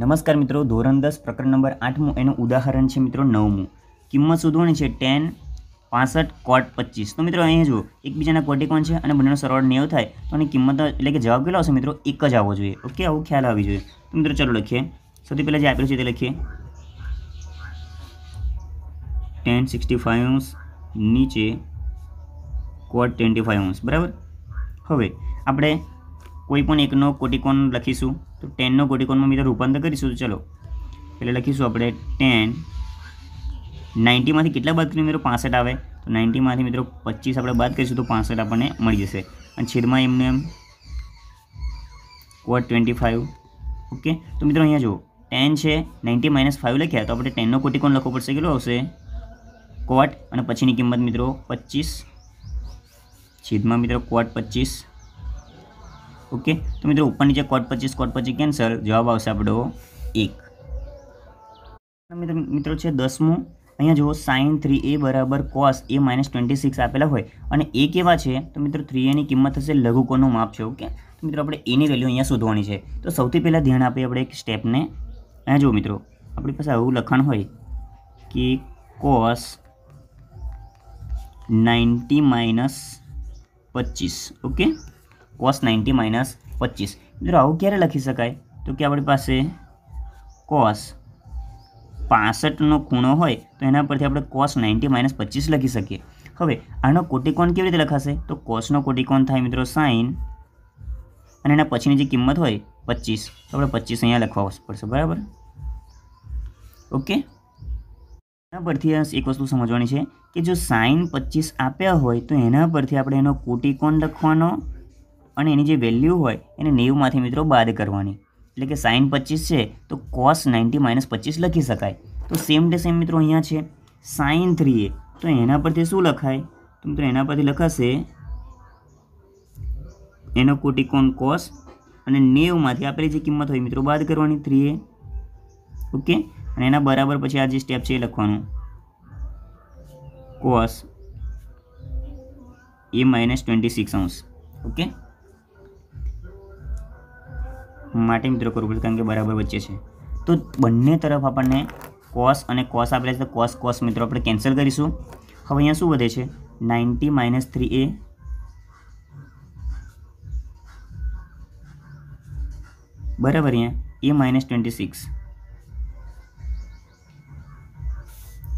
નમસ્કાર મિત્રો ધોરણ દસ પ્રકરણ નંબર આઠમું એનું ઉદાહરણ છે મિત્રો નવમું કિંમત શોધવાની છે ટેન પાસઠ કોટ પચીસ તો મિત્રો અહીંયા જુઓ એકબીજાના કોટિકોન છે અને બંનેનો સરવાળો નેવ થાય તો એની કિંમત એટલે કે જવાબ કેટલો આવશે મિત્રો એક જ આવવો જોઈએ ઓકે આવું ખ્યાલ આવી જોઈએ તો મિત્રો ચલો લખીએ સૌથી પહેલાં જે આપેલું છે તે લખીએ ટેન સિક્સટી ફાઇવ ઓન્સ નીચે કોટ ટ્વેન્ટી ફાઇવ ઓન્સ બરાબર હવે આપણે કોઈ પણ એકનો કોટિકોન લખીશું તો ટેનનો કોટિકોનમાં મિત્રો રૂપાંતર કરીશું તો ચલો એટલે લખીશું આપણે ટેન નાઇન્ટીમાંથી કેટલા બાદ કરીએ મિત્રો પાસઠ આવે તો નાઇન્ટીમાંથી મિત્રો પચીસ આપણે બાદ કરીશું તો પાસઠ આપણને મળી જશે અને છેદમાં એમને એમ કોટ ટ્વેન્ટી ફાઇવ ઓકે તો મિત્રો અહીંયા જુઓ ટેન છે નાઇન્ટી માઇનસ ફાઇવ લખ્યા તો આપણે ટેનનો કોટિકોન લખવો પડશે કેટલો આવશે કોટ અને પછીની કિંમત મિત્રો પચીસ છેદમાં મિત્રો કોટ પચીસ ઓકે તો મિત્રો ઉપર નીચે કોટ પચીસ કોટ પચીસ કેન્સલ જવાબ આવશે આપણો એક મિત્રો છે દસમું અહીંયા જુઓ સાઇન થ્રી એ બરાબર cos A minus twenty six આપેલા હોય અને એ કેવા છે તો મિત્રો થ્રી એની કિંમત થશે લઘુકોનું માપ છે ઓકે તો મિત્રો આપણે એની વેલ્યુ અહીંયા શોધવાની છે તો સૌથી પહેલાં ધ્યાન આપીએ આપણે એક સ્ટેપને અહીંયા જુઓ મિત્રો આપણી પાસે આવું લખાણ હોય કે કોસ નાઇન્ટી માઇનસ પચીસ ઓકે કોસ નાઇન્ટી માઇનસ પચીસ મિત્રો આવું ક્યારે લખી શકાય તો કે આપણી પાસે કોસ પાસઠનો ખૂણો હોય તો એના પરથી આપણે કોસ નાઇન્ટી માઇનસ પચીસ લખી શકીએ હવે આનો કોટિકોણ કેવી રીતે લખાશે તો કોસનો કોટિકોણ થાય મિત્રો સાઇન અને એના પછીની જે કિંમત હોય પચીસ તો આપણે પચીસ અહીંયા લખવા પડશે બરાબર ઓકે એના પરથી એક વસ્તુ સમજવાની છે કે જો સાઇન પચીસ આપ્યા હોય તો એના પરથી આપણે એનો કોટિકોણ લખવાનો અને એની જે વેલ્યુ હોય એને નેવમાંથી મિત્રો બાદ કરવાની એટલે કે સાઇન પચીસ છે તો કોસ નાઇન્ટી માઇનસ પચીસ લખી શકાય તો સેમ ટુ સેમ મિત્રો અહીંયા છે સાઇન થ્રી એ તો એના પરથી શું લખાય તો મિત્રો એના પરથી લખાશે એનો કોટિકોન કોસ અને નેવમાંથી આપેલી જે કિંમત હોય મિત્રો બાદ કરવાની થ્રી એ ઓકે અને એના બરાબર પછી આ જે સ્ટેપ છે એ લખવાનું cos A minus twenty six અંશ ઓકે માટે મિત્રો કરવું પડશે કારણ કે બરાબર વચ્ચે છે તો બંને તરફ આપણને કોસ અને કોસ આપેલા છે તો કોસ કોસ મિત્રો આપણે કેન્સલ કરીશું હવે અહીંયા શું વધે છે નાઇન્ટી માઇનસ થ્રી એ બરાબર અહીંયા એ માઇનસ ટ્વેન્ટી સિક્સ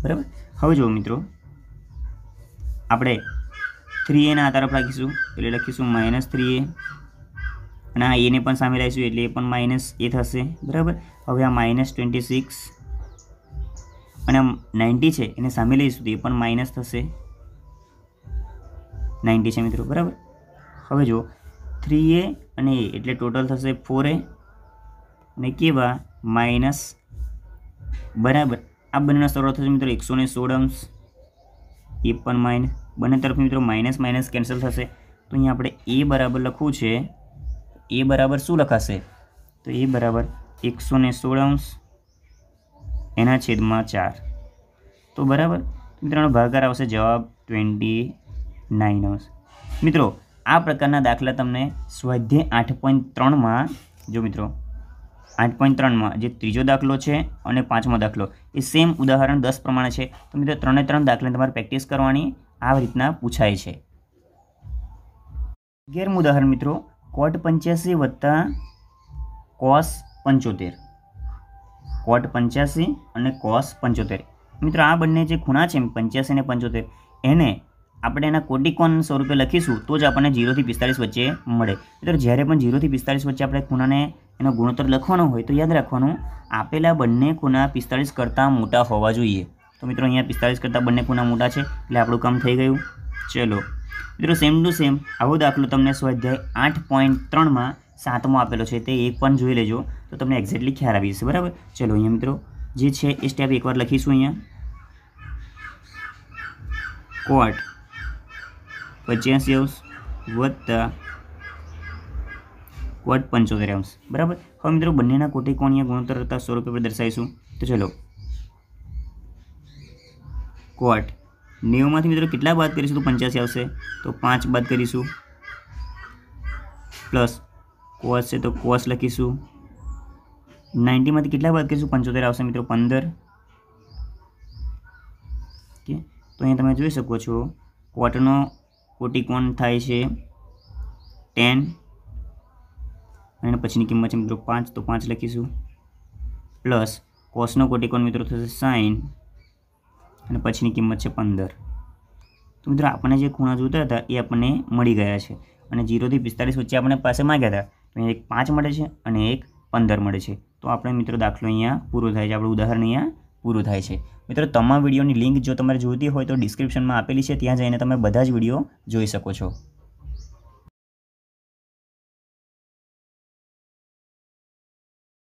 બરાબર હવે જુઓ મિત્રો આપણે થ્રી એના આ તરફ રાખીશું એટલે લખીશું માઇનસ થ્રી એ અને આ એને પણ સામે લાવીશું એટલે એ પણ માઇનસ એ થશે બરાબર હવે આ માઇનસ ટ્વેન્ટી સિક્સ અને નાઇન્ટી છે એને સામે લઈશું તો એ પણ માઇનસ થશે નાઇન્ટી છે મિત્રો બરાબર હવે જુઓ થ્રી એ અને એ એટલે ટોટલ થશે ફોર એ અને કેવા માઇનસ બરાબર આ બંનેનો સરવાળો થશે મિત્રો એકસો ને સોળ અંશ એ પણ માઇનસ બંને તરફ મિત્રો માઇનસ માઇનસ કેન્સલ થશે તો અહીંયા આપણે એ બરાબર લખવું છે એ બરાબર શું લખાશે તો એ બરાબર એકસો ને સોળ અંશ એના છેદમાં ચાર તો બરાબર મિત્રો ભાગાર આવશે જવાબ ટ્વેન્ટી નાઇન અંશ મિત્રો આ પ્રકારના દાખલા તમને સ્વાધ્યાય આઠ પોઈન્ટ ત્રણમાં જો મિત્રો આઠ પોઈન્ટ ત્રણમાં જે ત્રીજો દાખલો છે અને પાંચમો દાખલો એ સેમ ઉદાહરણ દસ પ્રમાણે છે તો મિત્રો ત્રણે ત્રણ દાખલાને તમારે પ્રેક્ટિસ કરવાની આ રીતના પૂછાય છે ગેરમ ઉદાહરણ મિત્રો કોટ પંચ્યાસી વત્તા કોસ પંચોતેર કોટ પંચ્યાસી અને કોસ પંચોતેર મિત્રો આ બંને જે ખૂણા છે પંચ્યાસી અને પંચોતેર એને આપણે એના કોટિકોન સ્વરૂપે લખીશું તો જ આપણને જીરોથી પિસ્તાળીસ વચ્ચે મળે મિત્રો જ્યારે પણ જીરોથી પિસ્તાળીસ વચ્ચે આપણે ખૂણાને એનો ગુણોત્તર લખવાનો હોય તો યાદ રાખવાનું આપેલા બંને ખૂણા પિસ્તાળીસ કરતાં મોટા હોવા જોઈએ તો મિત્રો અહીંયા પિસ્તાળીસ કરતાં બંને ખૂણા મોટા છે એટલે આપણું કામ થઈ ગયું ચલો મિત્રો સેમ ટુ સેમ આવો દાખલો તમને સ્વાધ્યાય આઠ પોઈન્ટ ત્રણમાં સાતમો આપેલો છે તે એક પણ જોઈ લેજો તો તમને એક્ઝેક્ટલી ખ્યાલ આવી જશે બરાબર ચલો અહીંયા મિત્રો જે છે એ સ્ટેપ એકવાર લખીશું અહીંયા કોટ પચાસી અંશ વત્તા કોટ પંચોતેર અંશ બરાબર હવે મિત્રો બંનેના કોટિકોણીય ગુણોત્તર હતા સ્વરૂપે દર્શાવીશું તો ચલો કોટ નેવમાંથી મિત્રો કેટલા બાદ કરીશું તો પંચ્યાસી આવશે તો પાંચ બાદ કરીશું પ્લસ કોસ છે તો કોસ લખીશું નાઇન્ટીમાંથી કેટલા બાદ કરીશું પંચોતેર આવશે મિત્રો પંદર ઓકે તો અહીંયા તમે જોઈ શકો છો કોટનો કોટિકોણ થાય છે ટેન અને પછીની કિંમત છે મિત્રો પાંચ તો પાંચ લખીશું પ્લસ કોસનો કોટિકોન મિત્રો થશે સાઈન અને પછીની કિંમત છે પંદર તો મિત્રો આપણને જે ખૂણા જોતા હતા એ આપણને મળી ગયા છે અને જીરોથી પિસ્તાલીસ વચ્ચે આપણને પાસે માગ્યા હતા તો એક પાંચ મળે છે અને એક પંદર મળે છે તો આપણે મિત્રો દાખલો અહીંયા પૂરો થાય છે આપણું ઉદાહરણ અહીંયા પૂરું થાય છે મિત્રો તમામ વિડીયોની લિંક જો તમારે જોઈતી હોય તો ડિસ્ક્રિપ્શનમાં આપેલી છે ત્યાં જઈને તમે બધા જ વિડીયો જોઈ શકો છો